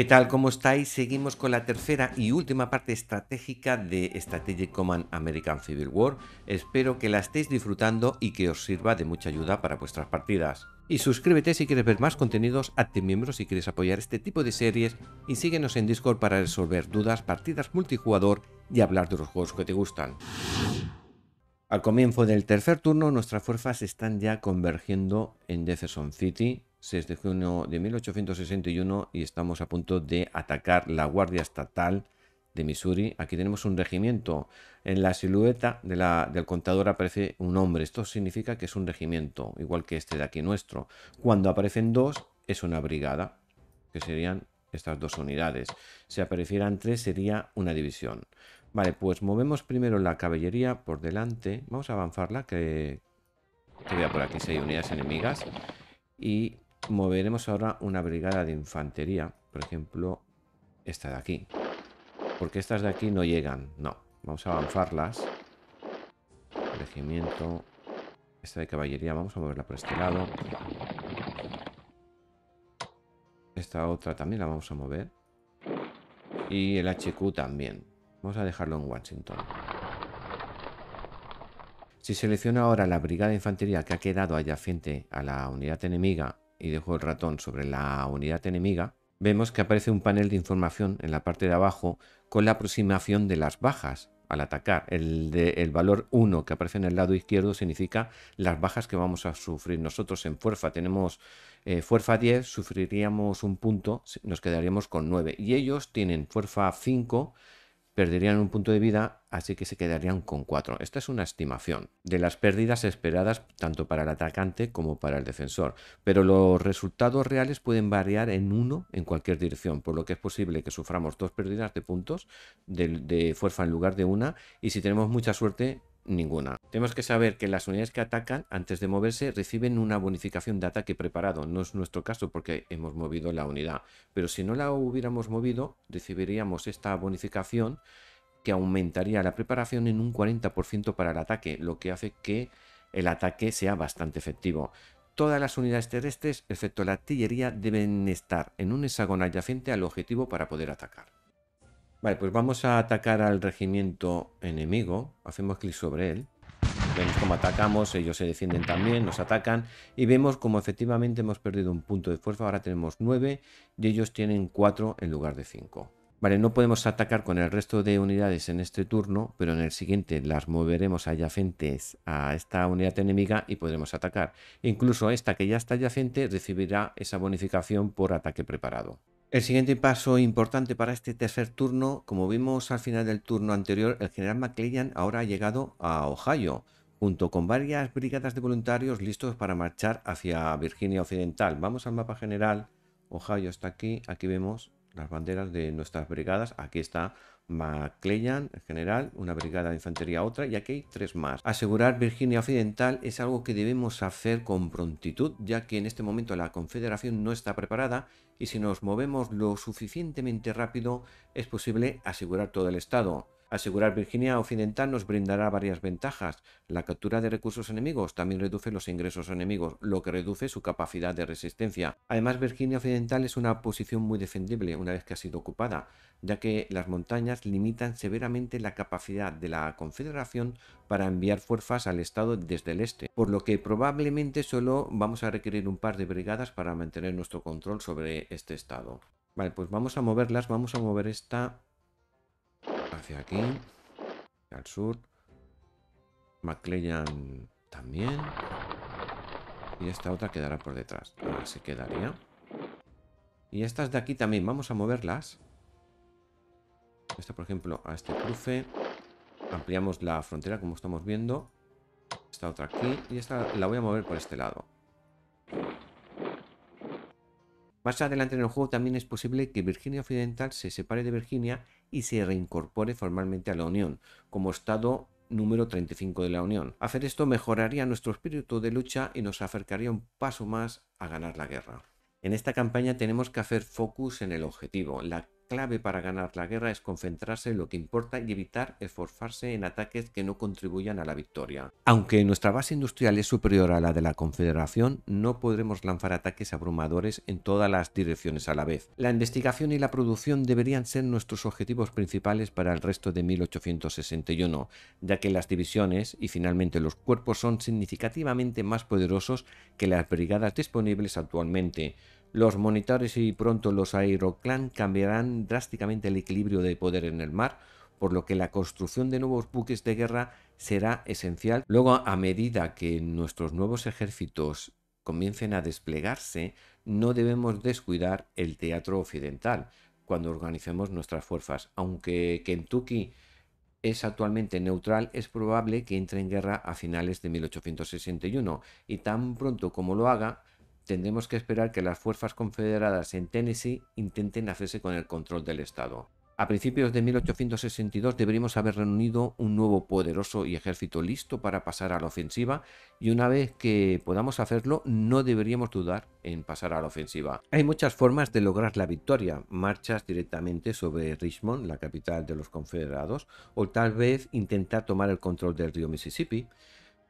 ¿Qué tal? ¿Cómo estáis? Seguimos con la tercera y última parte estratégica de Strategic Command American Civil War. Espero que la estéis disfrutando y que os sirva de mucha ayuda para vuestras partidas. Y suscríbete si quieres ver más contenidos, hazte miembro si quieres apoyar este tipo de series y síguenos en Discord para resolver dudas, partidas multijugador y hablar de los juegos que te gustan. Al comienzo del tercer turno, nuestras fuerzas están ya convergiendo en Jefferson City 6 de junio de 1861 y estamos a punto de atacar la Guardia Estatal de Missouri. Aquí tenemos un regimiento. En la silueta del contador aparece un hombre. Esto significa que es un regimiento, igual que este de aquí nuestro. Cuando aparecen dos, es una brigada, que serían estas dos unidades. Si aparecieran tres, sería una división. Vale, pues movemos primero la caballería por delante. Vamos a avanzarla, que, vea por aquí si unidades enemigas. Y moveremos ahora una brigada de infantería, por ejemplo, esta de aquí. Porque estas de aquí no llegan, no. Vamos a avanzarlas. Regimiento. Esta de caballería, vamos a moverla por este lado. Esta otra también la vamos a mover. Y el HQ también. Vamos a dejarlo en Washington. Si selecciono ahora la brigada de infantería que ha quedado adyacente a la unidad enemiga y dejo el ratón sobre la unidad enemiga, vemos que aparece un panel de información en la parte de abajo con la aproximación de las bajas al atacar. El, valor 1 que aparece en el lado izquierdo significa las bajas que vamos a sufrir nosotros en fuerza. Tenemos eh, fuerza 10, sufriríamos un punto, nos quedaríamos con 9. Y ellos tienen fuerza 5, perderían un punto de vida, así que se quedarían con cuatro. Esta es una estimación de las pérdidas esperadas tanto para el atacante como para el defensor, pero los resultados reales pueden variar en uno en cualquier dirección, por lo que es posible que suframos dos pérdidas de puntos de fuerza en lugar de una, y si tenemos mucha suerte, ninguna. Tenemos que saber que las unidades que atacan antes de moverse reciben una bonificación de ataque preparado. No es nuestro caso porque hemos movido la unidad. Pero si no la hubiéramos movido, recibiríamos esta bonificación que aumentaría la preparación en un 40% para el ataque, lo que hace que el ataque sea bastante efectivo. Todas las unidades terrestres, excepto la artillería, deben estar en un hexágono adyacente al objetivo para poder atacar. Vale, pues vamos a atacar al regimiento enemigo. Hacemos clic sobre él. Vemos cómo atacamos, ellos se defienden también, nos atacan. Y vemos como efectivamente hemos perdido un punto de fuerza. Ahora tenemos 9 y ellos tienen 4 en lugar de 5. Vale, no podemos atacar con el resto de unidades en este turno, pero en el siguiente las moveremos adyacentes a esta unidad enemiga y podremos atacar. Incluso esta que ya está adyacente recibirá esa bonificación por ataque preparado. El siguiente paso importante para este tercer turno, como vimos al final del turno anterior, el general McClellan ahora ha llegado a Ohio, junto con varias brigadas de voluntarios listos para marchar hacia Virginia Occidental. Vamos al mapa general. Ohio está aquí, aquí vemos las banderas de nuestras brigadas, aquí está McLean, general, una brigada de infantería, otra, y aquí hay tres más. Asegurar Virginia Occidental es algo que debemos hacer con prontitud, ya que en este momento la Confederación no está preparada y si nos movemos lo suficientemente rápido es posible asegurar todo el Estado. Asegurar Virginia Occidental nos brindará varias ventajas. La captura de recursos enemigos también reduce los ingresos enemigos, lo que reduce su capacidad de resistencia. Además, Virginia Occidental es una posición muy defendible una vez que ha sido ocupada, ya que las montañas limitan severamente la capacidad de la Confederación para enviar fuerzas al Estado desde el este, por lo que probablemente solo vamos a requerir un par de brigadas para mantener nuestro control sobre este Estado. Vale, pues vamos a moverlas, vamos a mover esta hacia aquí, al sur. McLean también. Y esta otra quedará por detrás. Ah, se quedaría. Y estas de aquí también. Vamos a moverlas. Esta, por ejemplo, a este cruce. Ampliamos la frontera, como estamos viendo. Esta otra aquí. Y esta la voy a mover por este lado. Más adelante en el juego también es posible que Virginia Occidental se separe de Virginia y se reincorpore formalmente a la Unión, como Estado número 35 de la Unión. Hacer esto mejoraría nuestro espíritu de lucha y nos acercaría un paso más a ganar la guerra. En esta campaña tenemos que hacer focus en el objetivo, la clave para ganar la guerra es concentrarse en lo que importa y evitar esforzarse en ataques que no contribuyan a la victoria. Aunque nuestra base industrial es superior a la de la Confederación, no podremos lanzar ataques abrumadores en todas las direcciones a la vez. La investigación y la producción deberían ser nuestros objetivos principales para el resto de 1861, ya que las divisiones y finalmente los cuerpos son significativamente más poderosos que las brigadas disponibles actualmente, los monitores y pronto los Aeroclan cambiarán drásticamente el equilibrio de poder en el mar, por lo que la construcción de nuevos buques de guerra será esencial. Luego, a medida que nuestros nuevos ejércitos comiencen a desplegarse, no debemos descuidar el teatro occidental cuando organicemos nuestras fuerzas. Aunque Kentucky es actualmente neutral, es probable que entre en guerra a finales de 1861 y tan pronto como lo haga, tendremos que esperar que las fuerzas confederadas en Tennessee intenten hacerse con el control del estado. A principios de 1862 deberíamos haber reunido un nuevo poderoso y ejército listo para pasar a la ofensiva y una vez que podamos hacerlo no deberíamos dudar en pasar a la ofensiva. Hay muchas formas de lograr la victoria, marchas directamente sobre Richmond, la capital de los confederados, o tal vez intentar tomar el control del río Mississippi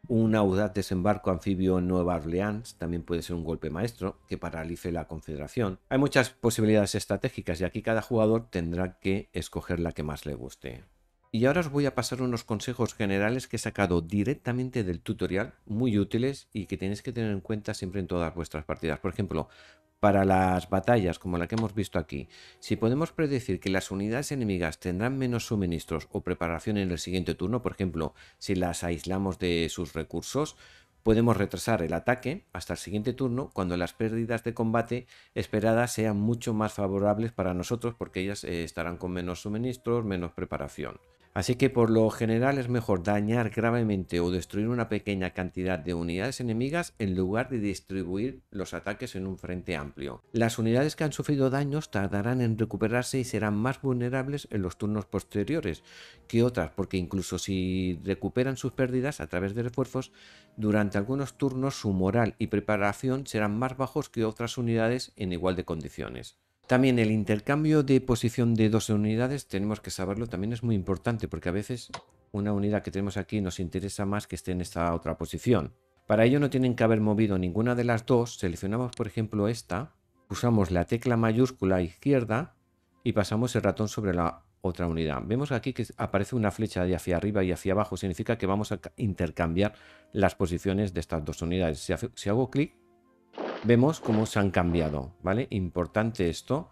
un audaz desembarco anfibio en Nueva Orleans también puede ser un golpe maestro que paralice la Confederación. Hay muchas posibilidades estratégicas y aquí cada jugador tendrá que escoger la que más le guste. Y ahora os voy a pasar unos consejos generales que he sacado directamente del tutorial, muy útiles y que tenéis que tener en cuenta siempre en todas vuestras partidas. Por ejemplo, para las batallas como la que hemos visto aquí, si podemos predecir que las unidades enemigas tendrán menos suministros o preparación en el siguiente turno, por ejemplo, si las aislamos de sus recursos, podemos retrasar el ataque hasta el siguiente turno cuando las pérdidas de combate esperadas sean mucho más favorables para nosotros porque ellas eh, estarán con menos suministros, menos preparación. Así que por lo general es mejor dañar gravemente o destruir una pequeña cantidad de unidades enemigas en lugar de distribuir los ataques en un frente amplio. Las unidades que han sufrido daños tardarán en recuperarse y serán más vulnerables en los turnos posteriores que otras, porque incluso si recuperan sus pérdidas a través de refuerzos, durante algunos turnos su moral y preparación serán más bajos que otras unidades en igual de condiciones. También el intercambio de posición de dos unidades, tenemos que saberlo, también es muy importante porque a veces una unidad que tenemos aquí nos interesa más que esté en esta otra posición. Para ello no tienen que haber movido ninguna de las dos, seleccionamos por ejemplo esta, usamos la tecla mayúscula izquierda y pasamos el ratón sobre la otra unidad. Vemos aquí que aparece una flecha de hacia arriba y hacia abajo, significa que vamos a intercambiar las posiciones de estas dos unidades. Si hago clic, vemos cómo se han cambiado, ¿vale? Importante esto,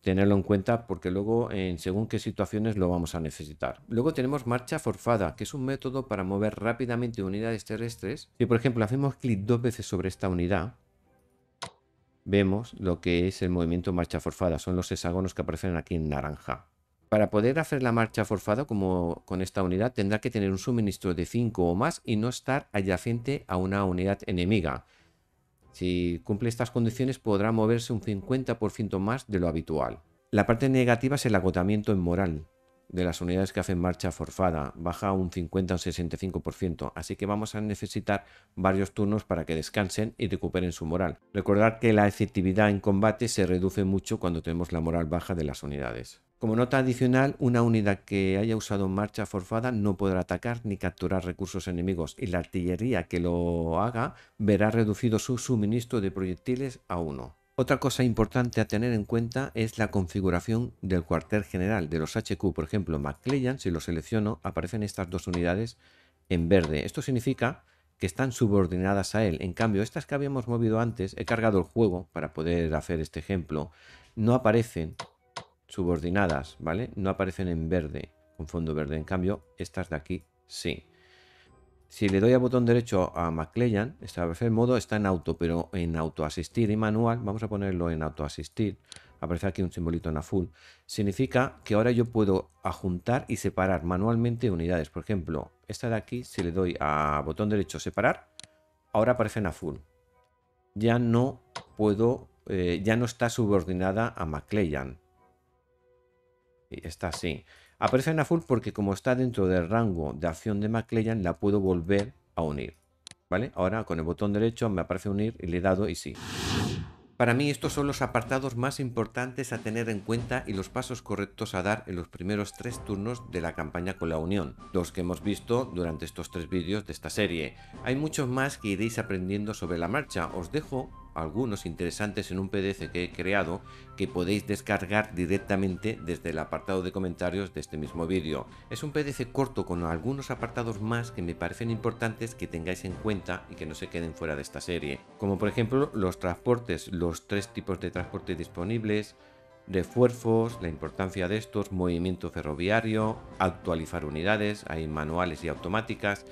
tenerlo en cuenta porque luego en según qué situaciones lo vamos a necesitar. Luego tenemos marcha forfada que es un método para mover rápidamente unidades terrestres. Si por ejemplo hacemos clic dos veces sobre esta unidad, vemos lo que es el movimiento marcha forfada, son los hexágonos que aparecen aquí en naranja. Para poder hacer la marcha forfada como con esta unidad tendrá que tener un suministro de 5 o más y no estar adyacente a una unidad enemiga. Si cumple estas condiciones podrá moverse un 50% más de lo habitual. La parte negativa es el agotamiento en moral de las unidades que hacen marcha forzada. Baja un 50 o 65%, así que vamos a necesitar varios turnos para que descansen y recuperen su moral. Recordar que la efectividad en combate se reduce mucho cuando tenemos la moral baja de las unidades. Como nota adicional, una unidad que haya usado marcha forzada no podrá atacar ni capturar recursos enemigos y la artillería que lo haga verá reducido su suministro de proyectiles a uno. Otra cosa importante a tener en cuenta es la configuración del cuartel general de los HQ. Por ejemplo, McClellan, si lo selecciono, aparecen estas dos unidades en verde. Esto significa que están subordinadas a él. En cambio, estas que habíamos movido antes, he cargado el juego para poder hacer este ejemplo, no aparecen subordinadas, ¿vale? No aparecen en verde, con fondo verde. En cambio, estas de aquí sí. Si le doy a botón derecho a McLean, establecer modo está en auto, pero en auto asistir y manual, vamos a ponerlo en auto asistir. aparece aquí un simbolito en azul, significa que ahora yo puedo ajuntar y separar manualmente unidades. Por ejemplo, esta de aquí, si le doy a botón derecho separar, ahora aparece en azul. Ya no puedo, eh, ya no está subordinada a McLean, y está así. Aparece en azul porque como está dentro del rango de acción de MacLean, la puedo volver a unir. ¿Vale? Ahora con el botón derecho me aparece unir y le he dado y sí. Para mí estos son los apartados más importantes a tener en cuenta y los pasos correctos a dar en los primeros tres turnos de la campaña con la Unión, los que hemos visto durante estos tres vídeos de esta serie. Hay muchos más que iréis aprendiendo sobre la marcha, os dejo algunos interesantes en un PDF que he creado que podéis descargar directamente desde el apartado de comentarios de este mismo vídeo. Es un PDF corto con algunos apartados más que me parecen importantes que tengáis en cuenta y que no se queden fuera de esta serie, como por ejemplo los transportes, los tres tipos de transporte disponibles, refuerzos, la importancia de estos, movimiento ferroviario, actualizar unidades, hay manuales y automáticas,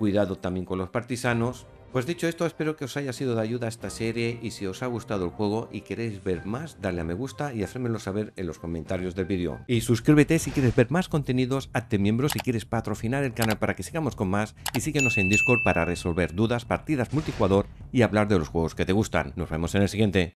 cuidado también con los partisanos. Pues dicho esto, espero que os haya sido de ayuda esta serie y si os ha gustado el juego y queréis ver más, dale a me gusta y hacérmelo saber en los comentarios del vídeo. Y suscríbete si quieres ver más contenidos, hazte miembro si quieres patrocinar el canal para que sigamos con más y síguenos en Discord para resolver dudas, partidas multijugador y hablar de los juegos que te gustan. Nos vemos en el siguiente.